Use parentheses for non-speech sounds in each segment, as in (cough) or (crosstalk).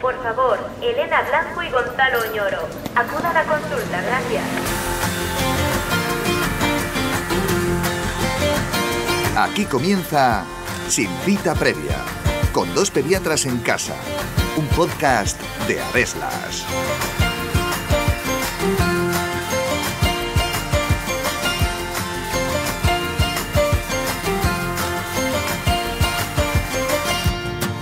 Por favor, Elena Blanco y Gonzalo Oñoro, acudan a la consulta, gracias. Aquí comienza Sin cita previa, con dos pediatras en casa, un podcast de Areslas.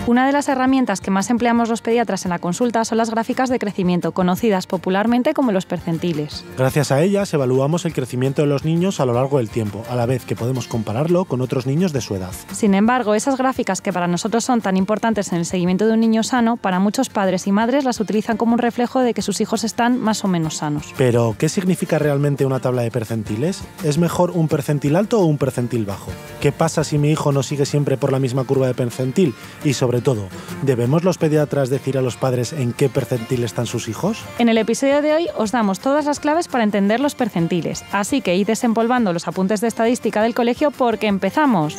Una de las herramientas que más empleamos los pediatras en la consulta son las gráficas de crecimiento, conocidas popularmente como los percentiles. Gracias a ellas evaluamos el crecimiento de los niños a lo largo del tiempo, a la vez que podemos compararlo con otros niños de su edad. Sin embargo, esas gráficas que para nosotros son tan importantes en el seguimiento de un niño sano, para muchos padres y madres las utilizan como un reflejo de que sus hijos están más o menos sanos. Pero, ¿qué significa realmente una tabla de percentiles? ¿Es mejor un percentil alto o un percentil bajo? ¿Qué pasa si mi hijo no sigue siempre por la misma curva de percentil? Y sobre sobre todo, ¿debemos los pediatras decir a los padres en qué percentil están sus hijos? En el episodio de hoy os damos todas las claves para entender los percentiles, así que id desempolvando los apuntes de estadística del colegio porque empezamos.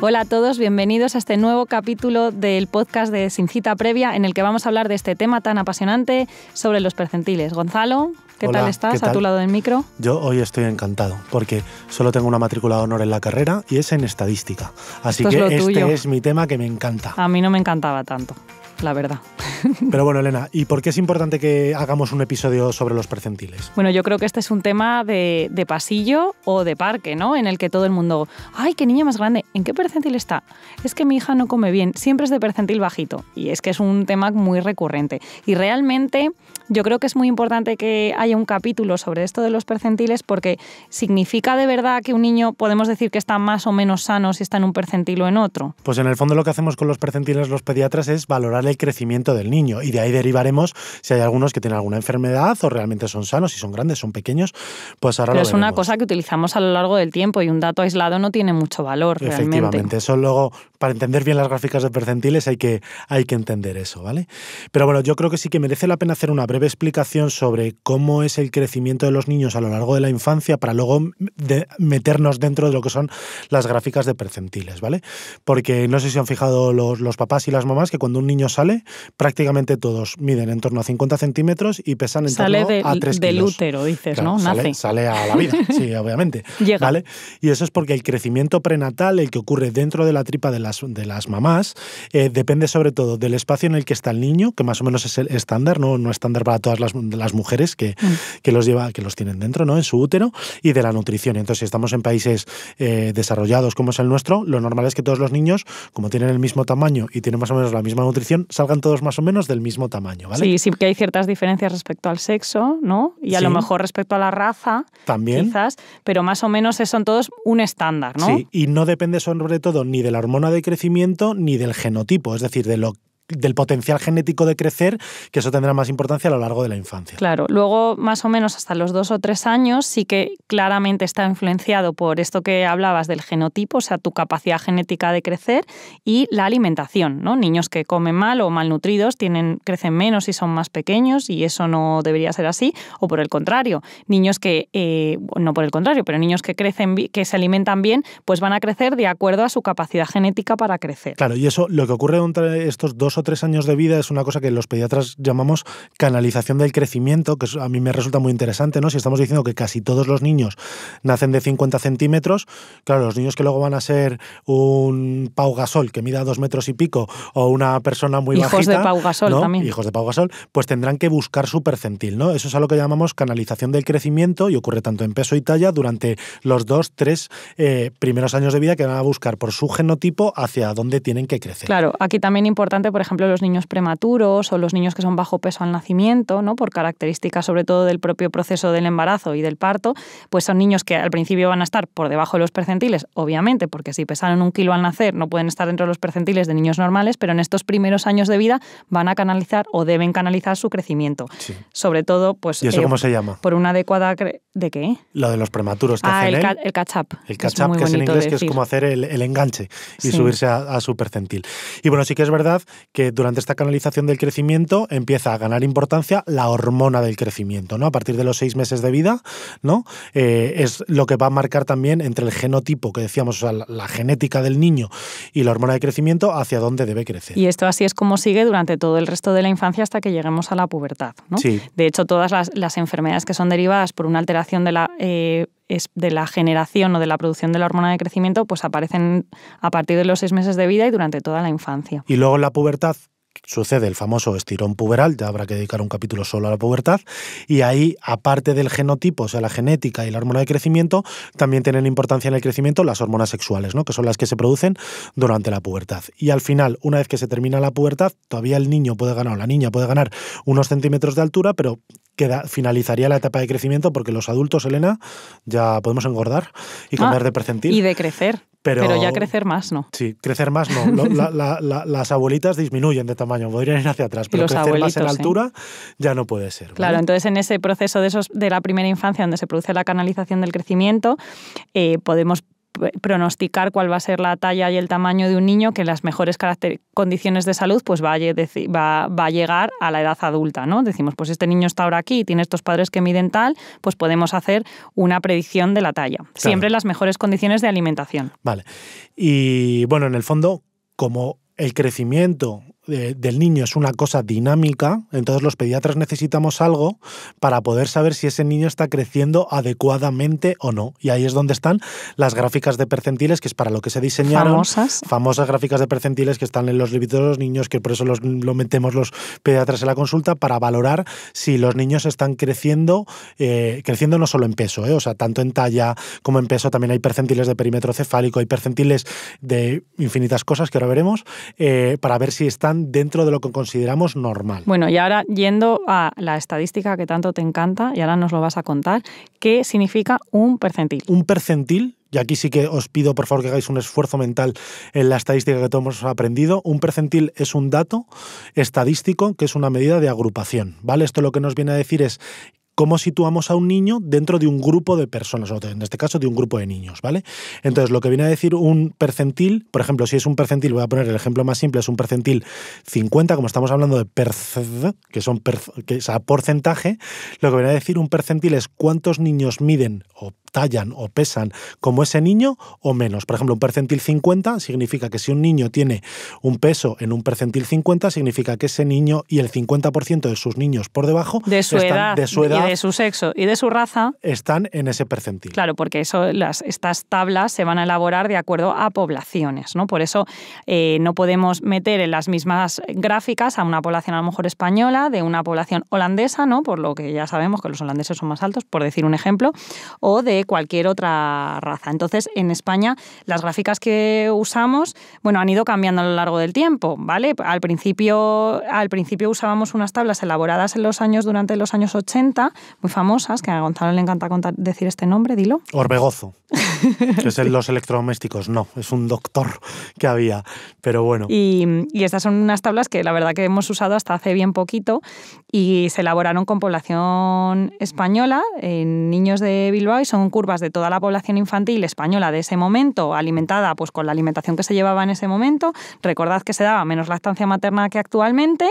Hola a todos, bienvenidos a este nuevo capítulo del podcast de Sin Cita Previa, en el que vamos a hablar de este tema tan apasionante sobre los percentiles. Gonzalo, ¿Qué tal estás? ¿A tu lado del micro? Yo hoy estoy encantado porque solo tengo una matrícula de honor en la carrera y es en estadística. Así que este es mi tema que me encanta. A mí no me encantaba tanto, la verdad. (laughs) Pero bueno, Elena, ¿y por qué es importante que hagamos un episodio sobre los percentiles? Bueno, yo creo que este es un tema de, pasillo o de parque, ¿no? En el que todo el mundo, ay, qué niña más grande, ¿en qué percentil está? Es que mi hija no come bien, siempre es de percentil bajito. Y es que es un tema muy recurrente. Y realmente yo creo que es muy importante que haya un capítulo sobre esto de los percentiles porque significa de verdad que un niño podemos decir que está más o menos sano si está en un percentil o en otro. Pues en el fondo lo que hacemos con los percentiles los pediatras es valorar el crecimiento del niño y de ahí derivaremos si hay algunos que tienen alguna enfermedad o realmente son sanos, si son grandes, son pequeños, pues ahora Pero es una cosa que utilizamos a lo largo del tiempo y un dato aislado no tiene mucho valor Efectivamente, eso luego para entender bien las gráficas de percentiles hay que hay que entender eso, ¿vale? Pero bueno, yo creo que sí que merece la pena hacer una breve explicación sobre cómo es el crecimiento de los niños a lo largo de la infancia para luego meternos dentro de lo que son las gráficas de percentiles, ¿vale? Porque no sé si han fijado los, papás y las mamás que cuando un niño sale, prácticamente todos miden en torno a 50 centímetros y pesan en sale torno del, a 3 del útero, dices, ¿no? Nace. Sale, a la vida, sí, (laughs) obviamente. ¿vale? Y eso es porque el crecimiento prenatal, el que ocurre dentro de la tripa de las, de las mamás, eh, depende sobre todo del espacio en el que está el niño, que más o menos es el estándar, no, no estándar para todas las, mujeres que, mm. que, los lleva, que los tienen dentro, ¿no? En su útero y de la nutrición. Entonces, si estamos en países eh, desarrollados como es el nuestro, lo normal es que todos los niños, como tienen el mismo tamaño y tienen más o menos la misma nutrición, salgan todos más o menos del mismo tamaño, Sí, sí que hay ciertas diferencias respecto al sexo, ¿no? Y a lo mejor respecto a la raza, quizás, pero más o menos son todos un estándar, Sí, y no depende sobre todo ni de la hormona de crecimiento ni del genotipo, es decir, de lo del potencial genético de crecer, que eso tendrá más importancia a lo largo de la infancia. Claro, luego más o menos hasta los dos o tres años sí que claramente está influenciado por esto que hablabas del genotipo, o sea, tu capacidad genética de crecer y la alimentación, ¿no? Niños que comen mal o malnutridos tienen, crecen menos y son más pequeños y eso no debería ser así, o por el contrario, niños que, eh, no por el contrario, pero niños que crecen, que se alimentan bien, pues van a crecer de acuerdo a su capacidad genética para crecer. Claro, y eso lo que ocurre entre estos dos tres años de vida es una cosa que los pediatras llamamos canalización del crecimiento, que a mí me resulta muy interesante, ¿no? Si estamos diciendo que casi todos los niños nacen de 50 centímetros, claro, los niños que luego van a ser un Pau Gasol que mida dos metros y pico o una persona muy hijos de Pau también, hijos de Pau pues tendrán que buscar su percentil, ¿no? Eso es a lo que llamamos canalización del crecimiento y ocurre tanto en peso y talla durante los dos, tres eh, primeros años de vida que van a buscar por su genotipo hacia dónde tienen que crecer. Claro, aquí también importante, por ejemplo ejemplo, los niños prematuros o los niños que son bajo peso al nacimiento, ¿no? por características sobre todo del propio proceso del embarazo y del parto, pues son niños que al principio van a estar por debajo de los percentiles, obviamente, porque si pesaron un kilo al nacer no pueden estar dentro de los percentiles de niños normales, pero en estos primeros años de vida van a canalizar o deben canalizar su crecimiento. Sobre todo, pues... Eh, cómo se llama? Por una adecuada... ¿De qué? Lo de los prematuros. Ah, el, catch up. El catch up, que es, en inglés, que es como hacer el, enganche y subirse a, su percentil. Y bueno, sí que es verdad que que durante esta canalización del crecimiento empieza a ganar importancia la hormona del crecimiento, ¿no? A partir de los seis meses de vida, ¿no? Eh, es lo que va a marcar también entre el genotipo que decíamos, o sea, la, genética del niño y la hormona de crecimiento hacia dónde debe crecer. Y esto así es como sigue durante todo el resto de la infancia hasta que lleguemos a la pubertad, ¿no? De hecho, todas las, enfermedades que son derivadas por una alteración de la eh, es de la generación o de la producción de la hormona de crecimiento, pues aparecen a partir de los seis meses de vida y durante toda la infancia. Y luego la pubertad sucede el famoso estirón puberal, ya habrá que dedicar un capítulo solo a la pubertad, y ahí, aparte del genotipo, o sea, la genética y la hormona de crecimiento, también tienen importancia en el crecimiento las hormonas sexuales, ¿no? que son las que se producen durante la pubertad. Y al final, una vez que se termina la pubertad, todavía el niño puede ganar, o la niña puede ganar unos centímetros de altura, pero queda, finalizaría la etapa de crecimiento porque los adultos, Elena, ya podemos engordar y ah, cambiar de percentil. Y de crecer. Pero, ya crecer más, ¿no? Sí, crecer más no. las abuelitas disminuyen de tamaño, podrían ir hacia atrás, pero crecer más en altura ya no puede ser. Claro, entonces en ese proceso de, esos, de la primera infancia donde se produce la canalización del crecimiento, eh, podemos pronosticar cuál va a ser la talla y el tamaño de un niño que en las mejores condiciones de salud pues va a, va, llegar a la edad adulta. ¿no? Decimos, pues este niño está ahora aquí y tiene estos padres que miden tal, pues podemos hacer una predicción de la talla. Siempre las mejores condiciones de alimentación. Vale. Y bueno, en el fondo, como el crecimiento del niño es una cosa dinámica, entonces los pediatras necesitamos algo para poder saber si ese niño está creciendo adecuadamente o no. Y ahí es donde están las gráficas de percentiles, que es para lo que se diseñaron. Famosas. Famosas gráficas de percentiles que están en los libros de los niños, que por eso lo metemos los pediatras en la consulta, para valorar si los niños están creciendo, eh, creciendo no solo en peso, eh, o sea, tanto en talla como en peso, también hay percentiles de perímetro cefálico, hay percentiles de infinitas cosas que ahora veremos, eh, para ver si están dentro de lo que consideramos normal. Bueno, y ahora yendo a la estadística que tanto te encanta, y ahora nos lo vas a contar, ¿qué significa un percentil? Un percentil y aquí sí que os pido por favor que hagáis un esfuerzo mental en la estadística que todos hemos aprendido, un percentil es un dato estadístico que es una medida de agrupación, ¿vale? Esto lo que nos viene a decir es cómo situamos a un niño dentro de un grupo de personas, o en este caso de un grupo de niños, ¿vale? Entonces, lo que viene a decir un percentil, por ejemplo, si es un percentil, voy a poner el ejemplo más simple, es un percentil 50, como estamos hablando de que son que es a porcentaje, lo que viene a decir un percentil es cuántos niños miden o tallan o pesan como ese niño o menos. Por ejemplo, un percentil 50 significa que si un niño tiene un peso en un percentil 50, significa que ese niño y el 50% de sus niños por debajo de su, edad, de su, edad, y de su sexo y de su raza están en ese percentil. Claro, porque eso, las, estas tablas se van a elaborar de acuerdo a poblaciones. ¿no? Por eso eh, no podemos meter en las mismas gráficas a una población a lo mejor española de una población holandesa, ¿no? por lo que ya sabemos que los holandeses son más altos, por decir un ejemplo, o de cualquier otra raza. Entonces, en España, las gráficas que usamos, bueno, han ido cambiando a lo largo del tiempo, ¿vale? Al principio, al principio usábamos unas tablas elaboradas en los años, durante los años 80, muy famosas, que a Gonzalo le encanta decir este nombre, dilo. Orbegozo, (laughs) que es en los electrodomésticos, no, es un doctor que había, pero bueno. Y, y estas son unas tablas que la verdad que hemos usado hasta hace bien poquito y se elaboraron con población española en niños de Bilbao y son curvas de toda la población infantil española de ese momento, alimentada pues con la alimentación que se llevaba en ese momento. Recordad que se daba menos lactancia materna que actualmente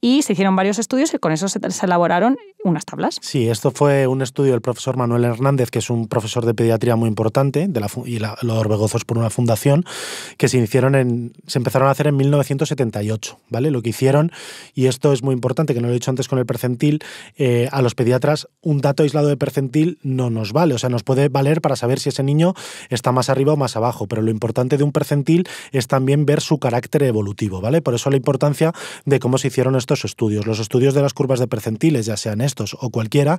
y se hicieron varios estudios y con eso se, elaboraron unas tablas. Sí, esto fue un estudio del profesor Manuel Hernández, que es un profesor de pediatría muy importante, de y los Orbegozos por una fundación, que se hicieron en, se empezaron a hacer en 1978, ¿vale? Lo que hicieron, y esto es muy importante, que no lo he dicho antes con el percentil, eh, a los pediatras un dato aislado de percentil no nos vale. O sea, nos puede valer para saber si ese niño está más arriba o más abajo. Pero lo importante de un percentil es también ver su carácter evolutivo, ¿vale? Por eso la importancia de cómo se hicieron estos estudios. Los estudios de las curvas de percentiles, ya sean estos o cualquiera,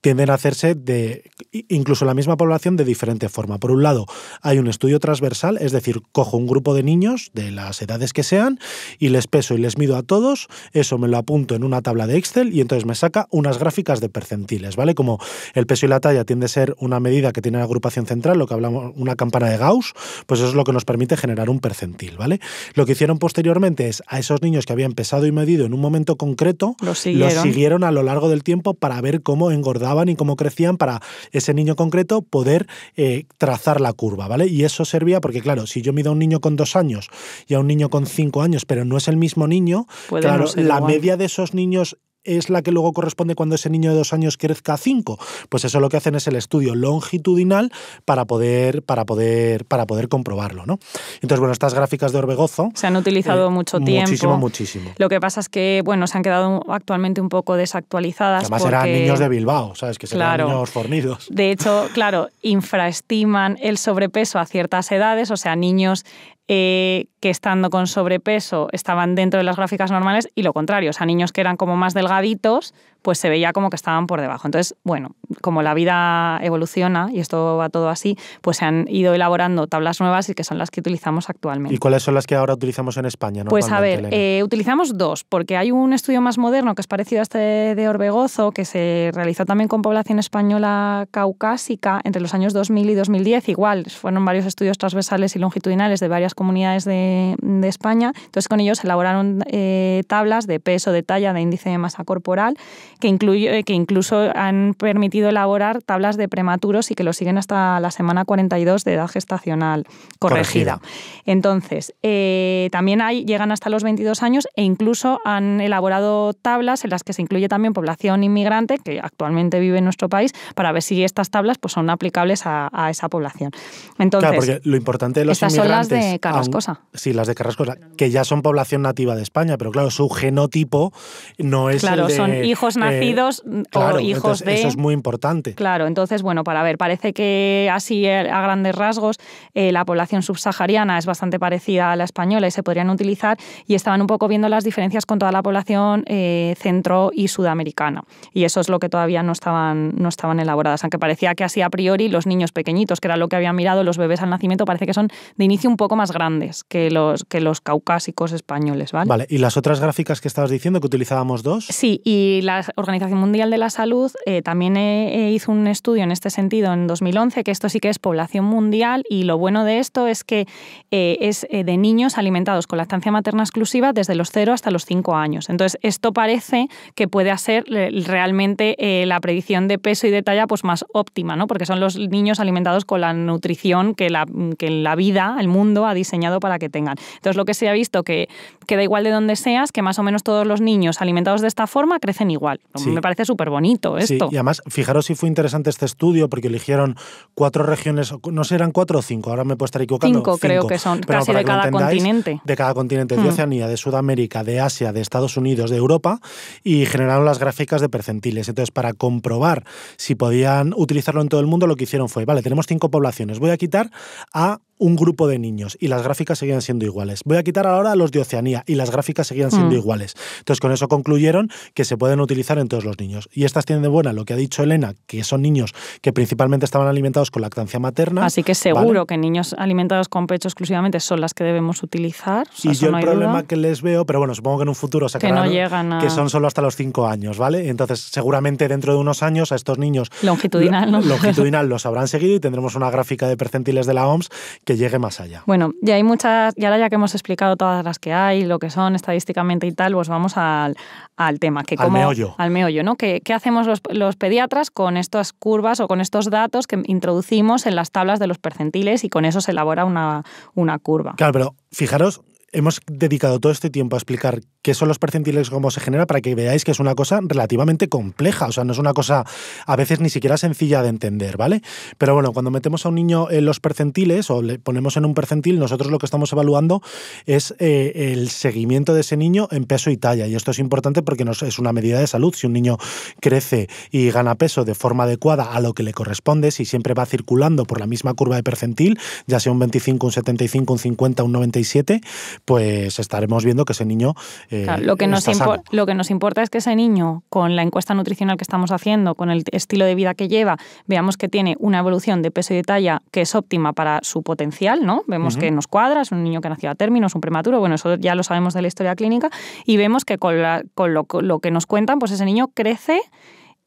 tienden a hacerse de incluso la misma población de diferente forma. Por un lado, hay un estudio transversal, es decir, cojo un grupo de niños de las edades que sean y les peso y les mido a todos, eso me lo apunto en una tabla de Excel y entonces me saca unas gráficas de percentiles, ¿vale? Como el peso y la talla tiende a ser una medida que tiene la agrupación central, lo que hablamos, una campana de Gauss, pues eso es lo que nos permite generar un percentil, ¿vale? Lo que hicieron posteriormente es a esos niños que habían pesado y medido en un momento concreto, los siguieron, a lo largo del tiempo para ver cómo engordaban y cómo crecían para ese niño concreto poder eh, trazar la curva, ¿vale? Y eso servía porque, claro, si yo mido a un niño con dos años y a un niño con cinco años, pero no es el mismo niño, claro, la media de esos niños es la que luego corresponde cuando ese niño de dos años crezca a cinco. Pues eso lo que hacen es el estudio longitudinal para poder, para poder, para poder comprobarlo, ¿no? Entonces, bueno, estas gráficas de Orbegozo. Se han utilizado eh, mucho tiempo. Muchísimo, muchísimo. Lo que pasa es que, bueno, se han quedado actualmente un poco desactualizadas. Además, eran niños de Bilbao, ¿sabes? Que serán niños fornidos. De hecho, claro, infraestiman el sobrepeso a ciertas edades, o sea, niños eh, que estando con sobrepeso estaban dentro de las gráficas normales y lo contrario, o sea, niños que eran como más delgaditos, pues se veía como que estaban por debajo. Entonces, bueno, como la vida evoluciona y esto va todo así, pues se han ido elaborando tablas nuevas y que son las que utilizamos actualmente. ¿Y cuáles son las que ahora utilizamos en España? Pues a ver, eh, utilizamos dos, porque hay un estudio más moderno que es parecido a este de Orbegozo, que se realizó también con población española caucásica entre los años 2000 y 2010, igual, fueron varios estudios transversales y longitudinales de varias comunidades de, España, entonces con ellos elaboraron eh, tablas de peso, de talla, de índice de masa corporal que, incluye, eh, que incluso han permitido elaborar tablas de prematuros y que lo siguen hasta la semana 42 de edad gestacional corregida. Entonces, eh, también hay, llegan hasta los 22 años e incluso han elaborado tablas en las que se incluye también población inmigrante que actualmente vive en nuestro país para ver si estas tablas pues, son aplicables a, esa población. Entonces, claro, porque lo importante de los inmigrantes... son las de Carrascosa. sí, las de Carrascosa, que ya son población nativa de España, pero claro, su genotipo no es claro, son hijos nativos nacidos mm, o hijos de. Eso es muy importante. Claro, entonces, bueno, para ver, parece que así eh, a grandes rasgos eh, la población subsahariana es bastante parecida a la española y se podrían utilizar y estaban un poco viendo las diferencias con toda la población eh, centro y sudamericana. Y eso es lo que todavía no estaban, no estaban elaboradas, aunque parecía que así a priori los niños pequeñitos, que era lo que habían mirado los bebés al nacimiento, parece que son de inicio un poco más grandes que los, que los caucásicos españoles. vale, y las otras gráficas que estabas diciendo, que utilizábamos dos. Sí, y las Organización Mundial de la Salud eh, también hizo un estudio en este sentido en 2011, que esto sí que es población mundial y lo bueno de esto es que eh, es eh, de niños alimentados con lactancia materna exclusiva desde los 0 hasta los 5 años. Entonces, esto parece que puede ser realmente la predicción de peso y de talla pues, más óptima, porque son los niños alimentados con la nutrición que la, que la vida, el mundo ha diseñado para que tengan. Entonces, lo que se ha visto que queda igual de donde seas, que más o menos todos los niños alimentados de esta forma crecen igual. Sí. Me parece súper bonito esto. y además, fijaros si fue interesante este estudio porque eligieron cuatro regiones, no sé, eran cuatro o cinco, ahora me puedo estar equivocando. Cinco, creo que son, casi de cada continente. De cada continente, de mm. Oceanía, de Sudamérica, de Asia, de Estados Unidos, de Europa, y generaron las gráficas de percentiles. Entonces, para comprobar si podían utilizarlo en todo el mundo, lo que hicieron fue, vale, tenemos cinco poblaciones, voy a quitar a un grupo de niños y las gráficas seguían siendo iguales. Voy a quitar ahora los de Oceanía y las gráficas seguían siendo mm. iguales. Entonces, con eso concluyeron que se pueden utilizar en todos los niños. Y estas tienen de buena lo que ha dicho Elena, que son niños que principalmente estaban alimentados con lactancia materna. Así que seguro que niños alimentados con pecho exclusivamente son las que debemos utilizar. y yo el problema que les veo, pero bueno, supongo que en un futuro que, no llegan que son solo hasta los 5 años, ¿vale? Entonces, seguramente dentro de unos años a estos niños longitudinal, ¿no? longitudinal los habrán seguido y tendremos una gráfica de percentiles de la OMS que llegue más allá. Bueno, ya hay muchas, y ahora ya que hemos explicado todas las que hay, lo que son estadísticamente y tal, pues vamos al, al tema. Que al meollo. Al meollo, ¿no? ¿Qué, qué hacemos los, pediatras con estas curvas o con estos datos que introducimos en las tablas de los percentiles y con eso se elabora una, una curva? Claro, pero fijaros, hemos dedicado todo este tiempo a explicar qué son los percentiles, cómo se genera, para que veáis que es una cosa relativamente compleja, o sea, no es una cosa a veces ni siquiera sencilla de entender, ¿vale? Pero bueno, cuando metemos a un niño en los percentiles o le ponemos en un percentil, nosotros lo que estamos evaluando es eh, el seguimiento de ese niño en peso y talla, y esto es importante porque es una medida de salud. Si un niño crece y gana peso de forma adecuada a lo que le corresponde, si siempre va circulando por la misma curva de percentil, ya sea un 25, un 75, un 50, un 97, pues estaremos viendo que ese niño... Eh, lo, que nos lo que nos importa es que ese niño, con la encuesta nutricional que estamos haciendo, con el estilo de vida que lleva, veamos que tiene una evolución de peso y de talla que es óptima para su potencial, ¿no? Vemos que nos cuadra, es un niño que nació a término, es un prematuro, bueno, eso ya lo sabemos de la historia clínica, y vemos que con, la, con lo, lo que nos cuentan, pues ese niño crece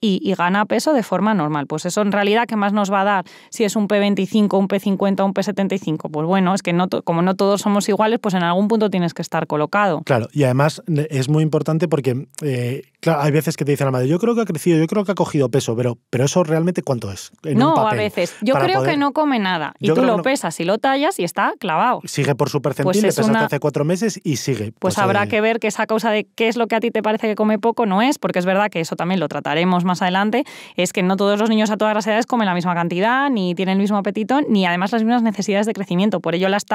y, gana peso de forma normal. Pues eso en realidad, ¿qué más nos va a dar si es un P25, un P50, un P75? Pues bueno, es que no como no todos somos iguales, pues en algún punto tienes que estar colocado. Claro, y además es muy importante porque eh, Claro, hay veces que te dicen la madre, yo creo que ha crecido, yo creo que ha cogido peso, pero, pero eso realmente cuánto es. no, a veces. Yo creo que no come nada. Y tú lo pesas y lo tallas y está clavado. Sigue por su percentil, pues le pesaste hace cuatro meses y sigue. Pues, pues habrá eh, que ver que esa causa de qué es lo que a ti te parece que come poco no es, porque es verdad que eso también lo trataremos más adelante, es que no todos los niños a todas las edades comen la misma cantidad, ni tienen el mismo apetito, ni además las mismas necesidades de crecimiento. Por ello las,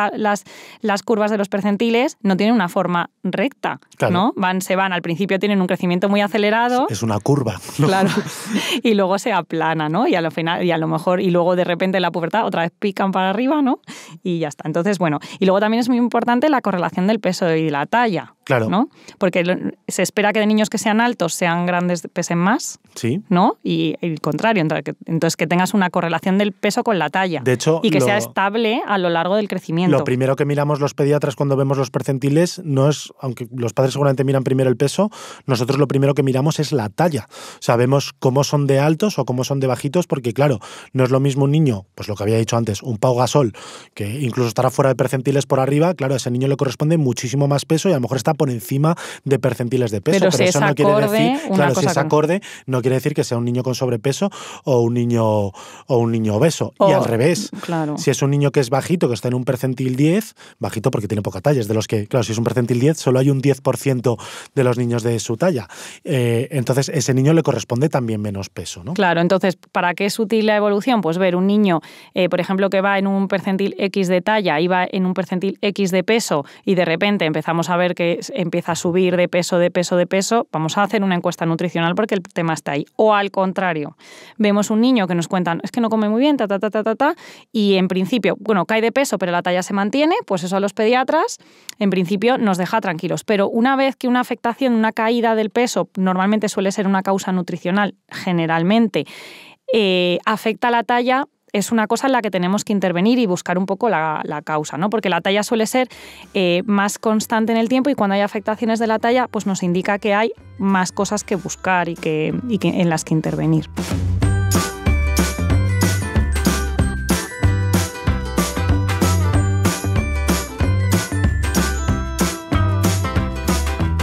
curvas de los percentiles no tienen una forma recta, ¿no? se van, al principio tienen un crecimiento muy acelerado. Es una curva. (laughs) Y luego se aplana, ¿no? Y a lo final, y a lo mejor, y luego de repente la pubertad otra vez pican para arriba, ¿no? Y ya está. Entonces, bueno. Y luego también es muy importante la correlación del peso y la talla. Claro. ¿no? Porque se espera que de niños que sean altos sean grandes, pesen más. Sí. ¿No? Y, el contrario. Entonces, que tengas una correlación del peso con la talla. De hecho. Y que sea estable a lo largo del crecimiento. Lo primero que miramos los pediatras cuando vemos los percentiles no es, aunque los padres seguramente miran primero el peso, nosotros lo primero lo que miramos es la talla. Sabemos cómo son de altos o cómo son de bajitos, porque claro, no es lo mismo un niño, pues lo que había dicho antes, un Pau Gasol, que incluso estará fuera de percentiles por arriba, claro, a ese niño le corresponde muchísimo más peso y a lo mejor está por encima de percentiles de peso. Pero, eso no quiere decir, no quiere decir que sea un niño con sobrepeso o un niño o un niño obeso. y al revés, si es un niño que es bajito, que está en un percentil 10, bajito porque tiene poca talla, es de los que, claro, si es un percentil 10, solo hay un 10% de los niños de su talla. Eh, entonces ese niño le corresponde también menos peso. ¿no? Claro, entonces, ¿para qué es útil la evolución? Pues ver un niño, eh, por ejemplo, que va en un percentil X de talla y va en un percentil X de peso y de repente empezamos a ver que empieza a subir de peso, de peso, de peso, vamos a hacer una encuesta nutricional porque el tema está ahí. O al contrario, vemos un niño que nos cuentan, es que no come muy bien, ta, ta, ta, ta, ta, ta y en principio, bueno, cae de peso, pero la talla se mantiene, pues eso a los pediatras, en principio, nos deja tranquilos. Pero una vez que una afectación, una caída del peso normalmente suele ser una causa nutricional, generalmente, eh, afecta la talla, es una cosa en la que tenemos que intervenir y buscar un poco la, causa, ¿no? Porque la talla suele ser eh, más constante en el tiempo y cuando hay afectaciones de la talla, pues nos indica que hay más cosas que buscar y y que en las que intervenir.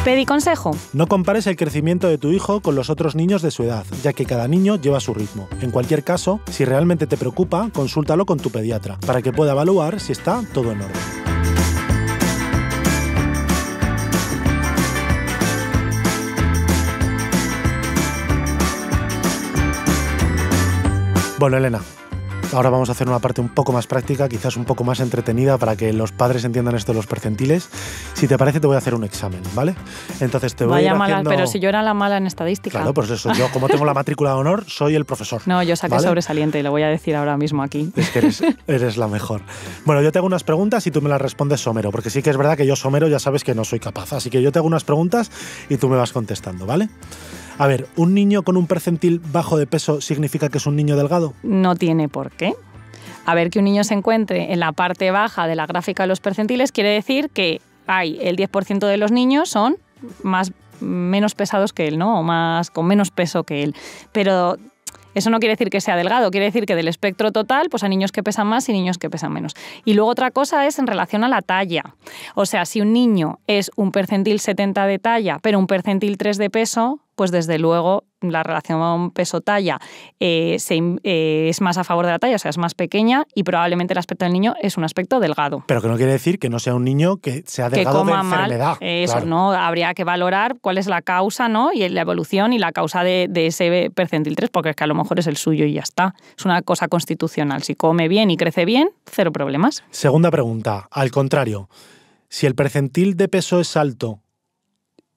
Pedí consejo. No compares el crecimiento de tu hijo con los otros niños de su edad, ya que cada niño lleva su ritmo. En cualquier caso, si realmente te preocupa, consúltalo con tu pediatra, para que pueda evaluar si está todo en orden. Bueno, Elena, Ahora vamos a hacer una parte un poco más práctica, quizás un poco más entretenida para que los padres entiendan esto de los percentiles. Si te parece, te voy a hacer un examen, ¿vale? Entonces te voy a ir mala, pero si yo era la mala en estadística. Claro, pues eso. Yo, como tengo la matrícula de honor, soy el profesor. No, yo saqué sobresaliente y lo voy a decir ahora mismo aquí. Es que (laughs) eres la mejor. Bueno, yo te hago unas preguntas y tú me las respondes somero, porque sí que es verdad que yo somero ya sabes que no soy capaz. Así que yo te hago unas preguntas y tú me vas contestando, ¿vale? A ver, ¿un niño con un percentil bajo de peso significa que es un niño delgado? No tiene por qué. A ver, que un niño se encuentre en la parte baja de la gráfica de los percentiles quiere decir que hay el 10% de los niños son más menos pesados que él, ¿no? O más con menos peso que él. Pero eso no quiere decir que sea delgado, quiere decir que del espectro total, pues hay niños que pesan más y niños que pesan menos. Y luego otra cosa es en relación a la talla. O sea, si un niño es un percentil 70 de talla, pero un percentil 3 de peso, pues desde luego la relación peso-talla eh, eh, es más a favor de la talla, o sea, es más pequeña y probablemente el aspecto del niño es un aspecto delgado. Pero que no quiere decir que no sea un niño que sea delgado de enfermedad. eso, ¿no? Habría que valorar cuál es la causa, ¿no? Y la evolución y la causa de, de, ese percentil 3, porque es que a lo mejor es el suyo y ya está. Es una cosa constitucional. Si come bien y crece bien, cero problemas. Segunda pregunta. Al contrario, si el percentil de peso es alto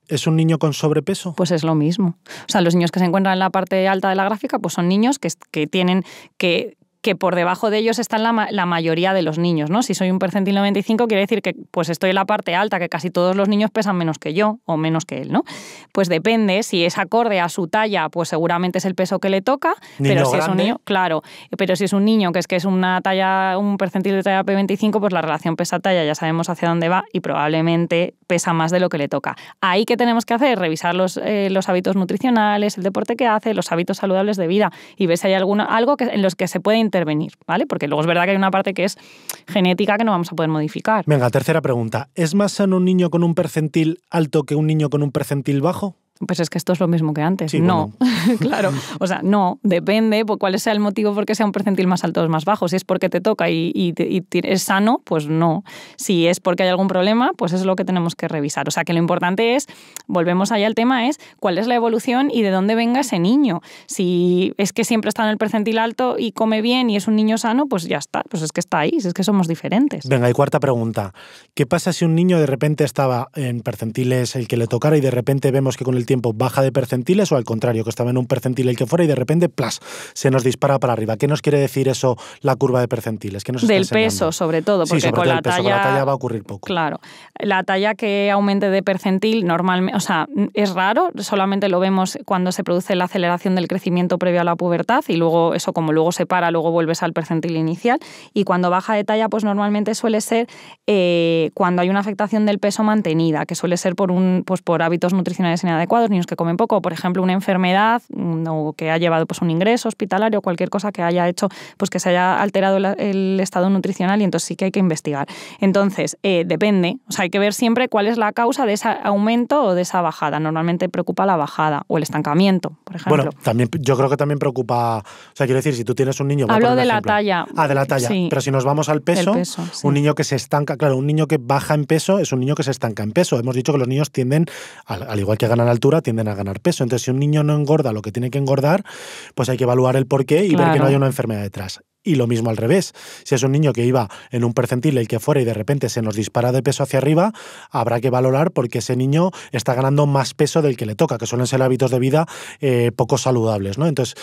¿Es un niño con sobrepeso? Pues es lo mismo. O sea, los niños que se encuentran en la parte alta de la gráfica, pues son niños que, tienen que que por debajo de ellos están la, la, mayoría de los niños, ¿no? Si soy un percentil 95 quiere decir que pues estoy en la parte alta, que casi todos los niños pesan menos que yo o menos que él, ¿no? Pues depende, si es acorde a su talla, pues seguramente es el peso que le toca, pero si es un niño, claro, pero si es un niño que es que es una talla un percentil de talla P25, pues la relación pesa talla ya sabemos hacia dónde va y probablemente pesa más de lo que le toca. Ahí que tenemos que hacer, revisar los, eh, los, hábitos nutricionales, el deporte que hace, los hábitos saludables de vida y ver si hay algo que, en los que se puede intervenir, ¿vale? Porque luego es verdad que hay una parte que es genética que no vamos a poder modificar. Venga, tercera pregunta. ¿Es más sano un niño con un percentil alto que un niño con un percentil bajo? Pues es que esto es lo mismo que antes. no, (laughs) claro. O sea, no, depende cuál sea el motivo por qué sea un percentil más alto o más bajo. Si es porque te toca y, es sano, pues no. Si es porque hay algún problema, pues es lo que tenemos que revisar. O sea, que lo importante es, volvemos allá al tema, es cuál es la evolución y de dónde venga ese niño. Si es que siempre está en el percentil alto y come bien y es un niño sano, pues ya está. Pues es que está ahí, es que somos diferentes. Venga, y cuarta pregunta. ¿Qué pasa si un niño de repente estaba en percentiles el que le tocara y de repente vemos que con el tiempo baja de percentiles o al contrario, que estaba en un percentil el que fuera y de repente, plas, se nos dispara para arriba. ¿Qué nos quiere decir eso, la curva de percentiles? del peso, sobre todo, porque con, la talla, va a ocurrir poco. Claro, la talla que aumente de percentil normalmente, o sea, es raro, solamente lo vemos cuando se produce la aceleración del crecimiento previo a la pubertad y luego eso como luego se para, luego vuelves al percentil inicial y cuando baja de talla pues normalmente suele ser eh, cuando hay una afectación del peso mantenida, que suele ser por, un, pues, por hábitos nutricionales inadecuados niños que comen poco, por ejemplo, una enfermedad mm, o que ha llevado pues, un ingreso hospitalario, o cualquier cosa que haya hecho, pues que se haya alterado el estado nutricional y entonces sí que hay que investigar. Entonces, eh, depende, o sea, hay que ver siempre cuál es la causa de ese aumento o de esa bajada. Normalmente preocupa la bajada o el estancamiento, por ejemplo. Bueno, también, yo creo que también preocupa, o sea, quiero decir, si tú tienes un niño... Hablo de la talla. Ah, de la talla. Pero si nos vamos al peso, un niño que se estanca, claro, un niño que baja en peso es un niño que se estanca en peso. Hemos dicho que los niños tienden, al, al igual que ganan altura, tienden a ganar peso. Entonces, si un niño no engorda lo que tiene que engordar, pues hay que evaluar el porqué y ver que no haya una enfermedad detrás. Y lo mismo al revés. Si es un niño que iba en un percentil el que fuera y de repente se nos dispara de peso hacia arriba, habrá que valorar porque ese niño está ganando más peso del que le toca, que suelen ser hábitos de vida eh, poco saludables. ¿no? Entonces,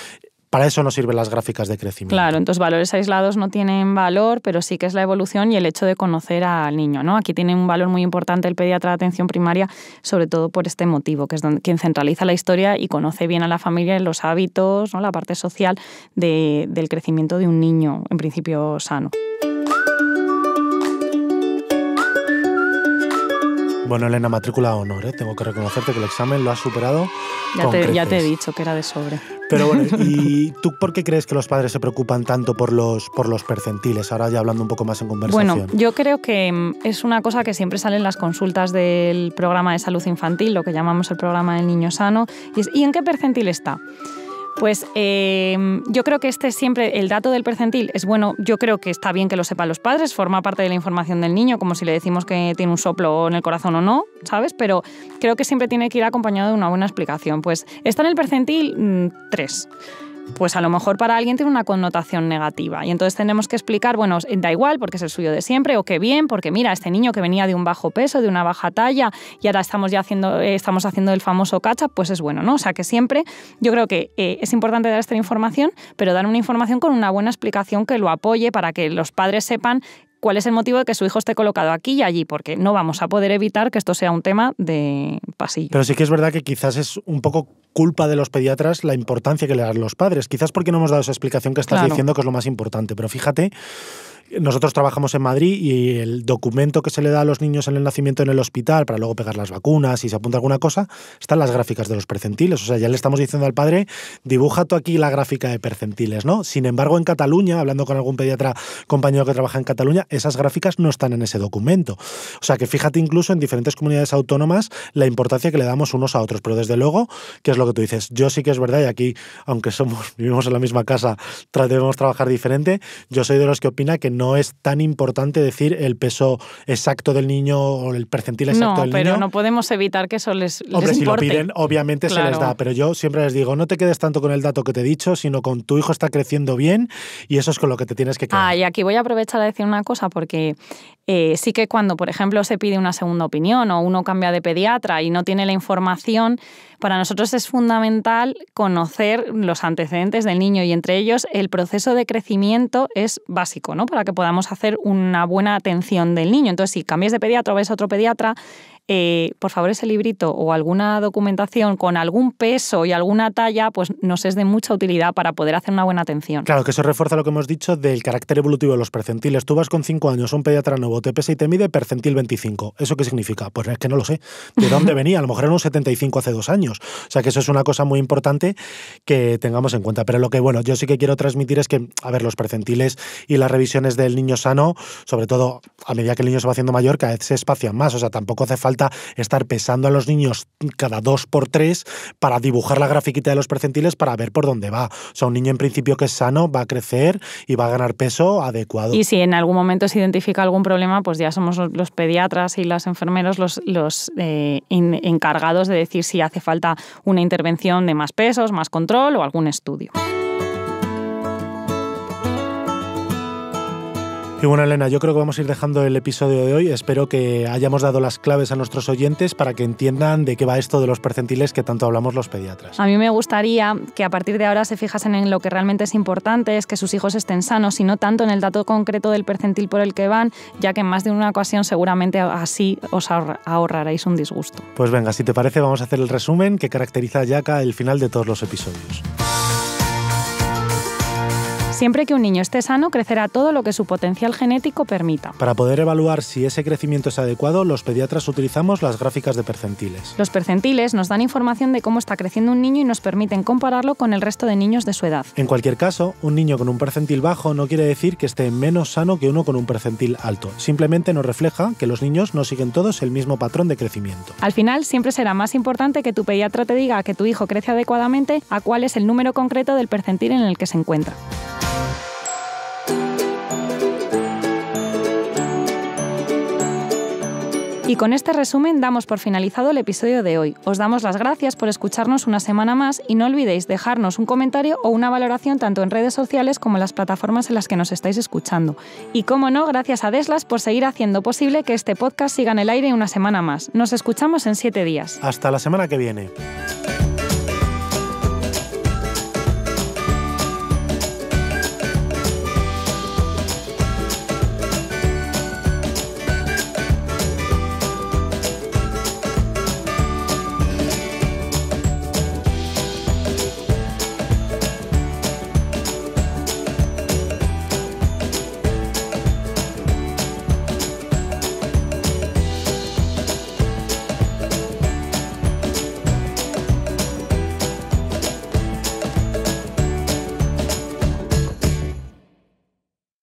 para eso no sirven las gráficas de crecimiento. Claro, entonces valores aislados no tienen valor, pero sí que es la evolución y el hecho de conocer al niño. ¿no? Aquí tiene un valor muy importante el pediatra de atención primaria, sobre todo por este motivo, que es quien centraliza la historia y conoce bien a la familia, los hábitos, ¿no? la parte social del crecimiento de un niño, en principio sano. Bueno, Elena, matrícula honor, ¿eh? tengo que reconocerte que el examen lo has superado. Ya, te, ya te, he dicho que era de sobre. Pero bueno, (laughs) ¿y tú por qué crees que los padres se preocupan tanto por los, por los percentiles? Ahora ya hablando un poco más en conversación. Bueno, yo creo que mm, es una cosa que siempre sale en las consultas del programa de salud infantil, lo que llamamos el programa del niño sano, ¿y en qué percentil está? Pues eh, yo creo que este siempre, el dato del percentil es bueno, yo creo que está bien que lo sepan los padres, forma parte de la información del niño, como si le decimos que tiene un soplo en el corazón o no, ¿sabes? Pero creo que siempre tiene que ir acompañado de una buena explicación. Pues está en el percentil 3. Mm, pues a lo mejor para alguien tiene una connotación negativa. Y entonces tenemos que explicar, bueno, da igual porque es el suyo de siempre, o qué bien, porque mira, este niño que venía de un bajo peso, de una baja talla, y ahora estamos ya haciendo, eh, estamos haciendo el famoso cacha pues es bueno, ¿no? O sea que siempre yo creo que eh, es importante dar esta información, pero dar una información con una buena explicación que lo apoye para que los padres sepan cuál es el motivo de que su hijo esté colocado aquí y allí, porque no vamos a poder evitar que esto sea un tema de pasillo. Pero sí que es verdad que quizás es un poco culpa de los pediatras la importancia que le dan los padres, quizás porque no hemos dado esa explicación que estás diciendo que es lo más importante, pero fíjate nosotros trabajamos en Madrid y el documento que se le da a los niños en el nacimiento en el hospital para luego pegar las vacunas y se apunta alguna cosa, están las gráficas de los percentiles. O sea, ya le estamos diciendo al padre, dibuja tú aquí la gráfica de percentiles, ¿no? Sin embargo, en Cataluña, hablando con algún pediatra compañero que trabaja en Cataluña, esas gráficas no están en ese documento. O sea, que fíjate incluso en diferentes comunidades autónomas la importancia que le damos unos a otros. Pero desde luego, qué es lo que tú dices? Yo sí que es verdad y aquí, aunque somos, (laughs) vivimos en la misma casa, debemos trabajar diferente. Yo soy de los que opina que no no es tan importante decir el peso exacto del niño o el percentil exacto del niño. No, pero no podemos evitar que eso les, Hombre, si lo piden, obviamente se les da, pero yo siempre les digo, no te quedes tanto con el dato que te he dicho, sino con tu hijo está creciendo bien y eso es con lo que te tienes que quedar. Ah, y aquí voy a aprovechar a decir una cosa porque eh, sí que cuando, por ejemplo, se pide una segunda opinión o uno cambia de pediatra y no tiene la información, para nosotros es fundamental conocer los antecedentes del niño y entre ellos el proceso de crecimiento es básico, ¿no? Para que podamos hacer una buena atención del niño. Entonces, si cambias de pediatra o ves a otro pediatra, eh, por favor ese librito o alguna documentación con algún peso y alguna talla, pues nos es de mucha utilidad para poder hacer una buena atención. Claro, que eso refuerza lo que hemos dicho del carácter evolutivo de los percentiles. Tú vas con 5 años, un pediatra nuevo, te pesa y te mide percentil 25. ¿Eso qué significa? Pues es que no lo sé. ¿De dónde (laughs) venía? A lo mejor era un 75 hace dos años. O sea que eso es una cosa muy importante que tengamos en cuenta. Pero lo que, bueno, yo sí que quiero transmitir es que, a ver, los percentiles y las revisiones del niño sano, sobre todo a medida que el niño se va haciendo mayor, cada vez se espacian más. O sea, tampoco hace falta estar pesando a los niños cada dos por tres para dibujar la grafiquita de los percentiles para ver por dónde va. O sea, un niño en principio que es sano va a crecer y va a ganar peso adecuado. Y si en algún momento se identifica algún problema, pues ya somos los pediatras y las enfermeros los, eh, encargados de decir si hace falta una intervención de más pesos, más control o algún estudio. Y bueno, Elena, yo creo que vamos a ir dejando el episodio de hoy. Espero que hayamos dado las claves a nuestros oyentes para que entiendan de qué va esto de los percentiles que tanto hablamos los pediatras. A mí me gustaría que a partir de ahora se fijasen en lo que realmente es importante, es que sus hijos estén sanos y no tanto en el dato concreto del percentil por el que van, ya que en más de una ocasión seguramente así os ahorraréis un disgusto. Pues venga, si te parece vamos a hacer el resumen que caracteriza ya acá el final de todos los episodios. Siempre que un niño esté sano, crecerá todo lo que su potencial genético permita. Para poder evaluar si ese crecimiento es adecuado, los pediatras utilizamos las gráficas de percentiles. Los percentiles nos dan información de cómo está creciendo un niño y nos permiten compararlo con el resto de niños de su edad. En cualquier caso, un niño con un percentil bajo no quiere decir que esté menos sano que uno con un percentil alto. Simplemente nos refleja que los niños no siguen todos el mismo patrón de crecimiento. Al final, siempre será más importante que tu pediatra te diga que tu hijo crece adecuadamente a cuál es el número concreto del percentil en el que se encuentra. Y con este resumen damos por finalizado el episodio de hoy. Os damos las gracias por escucharnos una semana más y no olvidéis dejarnos un comentario o una valoración tanto en redes sociales como en las plataformas en las que nos estáis escuchando. Y como no, gracias a Deslas por seguir haciendo posible que este podcast siga en el aire una semana más. Nos escuchamos en siete días. Hasta la semana que viene.